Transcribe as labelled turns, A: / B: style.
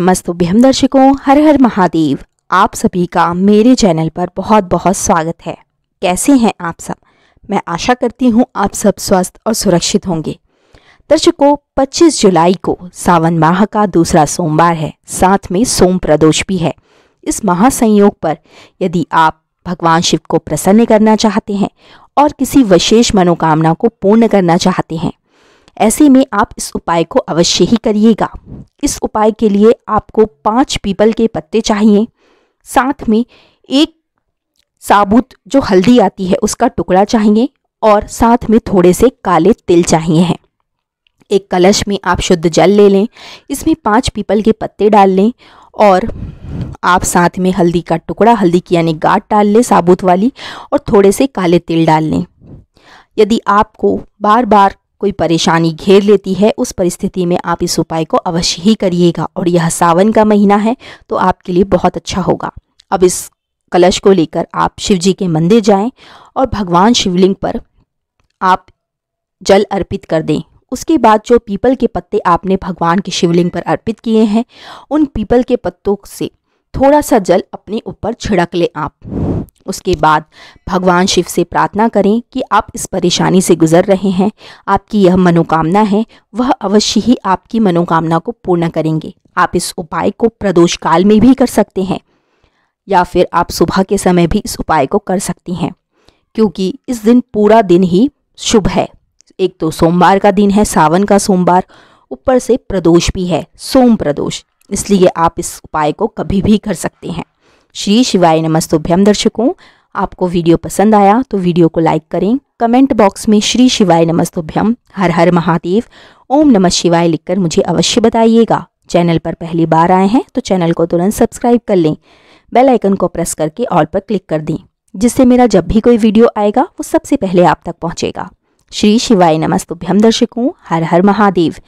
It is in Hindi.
A: नमस्तुभ्यम दर्शकों हर हर महादेव आप सभी का मेरे चैनल पर बहुत बहुत स्वागत है कैसे हैं आप सब मैं आशा करती हूं आप सब स्वस्थ और सुरक्षित होंगे दर्शकों 25 जुलाई को सावन माह का दूसरा सोमवार है साथ में सोम प्रदोष भी है इस महासंयोग पर यदि आप भगवान शिव को प्रसन्न करना चाहते हैं और किसी विशेष मनोकामना को पूर्ण करना चाहते हैं ऐसे में आप इस उपाय को अवश्य ही करिएगा इस उपाय के लिए आपको पाँच पीपल के पत्ते चाहिए साथ में एक साबुत जो हल्दी आती है उसका टुकड़ा चाहिए और साथ में थोड़े से काले तिल चाहिए हैं एक कलश में आप शुद्ध जल ले लें इसमें पाँच पीपल के पत्ते डाल लें और आप साथ में हल्दी का टुकड़ा हल्दी की यानी गाट डाल लें साबुत वाली और थोड़े से काले तिल डाल लें यदि आपको बार बार कोई परेशानी घेर लेती है उस परिस्थिति में आप इस उपाय को अवश्य ही करिएगा और यह सावन का महीना है तो आपके लिए बहुत अच्छा होगा अब इस कलश को लेकर आप शिव जी के मंदिर जाएं और भगवान शिवलिंग पर आप जल अर्पित कर दें उसके बाद जो पीपल के पत्ते आपने भगवान के शिवलिंग पर अर्पित किए हैं उन पीपल के पत्तों से थोड़ा सा जल अपने ऊपर छिड़क लें आप उसके बाद भगवान शिव से प्रार्थना करें कि आप इस परेशानी से गुजर रहे हैं आपकी यह मनोकामना है वह अवश्य ही आपकी मनोकामना को पूर्ण करेंगे आप इस उपाय को प्रदोष काल में भी कर सकते हैं या फिर आप सुबह के समय भी इस उपाय को कर सकती हैं क्योंकि इस दिन पूरा दिन ही शुभ है एक तो सोमवार का दिन है सावन का सोमवार ऊपर से प्रदोष भी है सोम प्रदोष इसलिए आप इस उपाय को कभी भी कर सकते हैं श्री शिवाय नमस्तुभ्यम दर्शकों आपको वीडियो पसंद आया तो वीडियो को लाइक करें कमेंट बॉक्स में श्री शिवाय नमस्तुभ्यम हर हर महादेव ओम नमः शिवाय लिखकर मुझे अवश्य बताइएगा चैनल पर पहली बार आए हैं तो चैनल को तुरंत सब्सक्राइब कर लें बेल आइकन को प्रेस करके ऑल पर क्लिक कर दें जिससे मेरा जब भी कोई वीडियो आएगा वो सबसे पहले आप तक पहुँचेगा श्री शिवाय नमस्तुभ्यम दर्शकों हर हर महादेव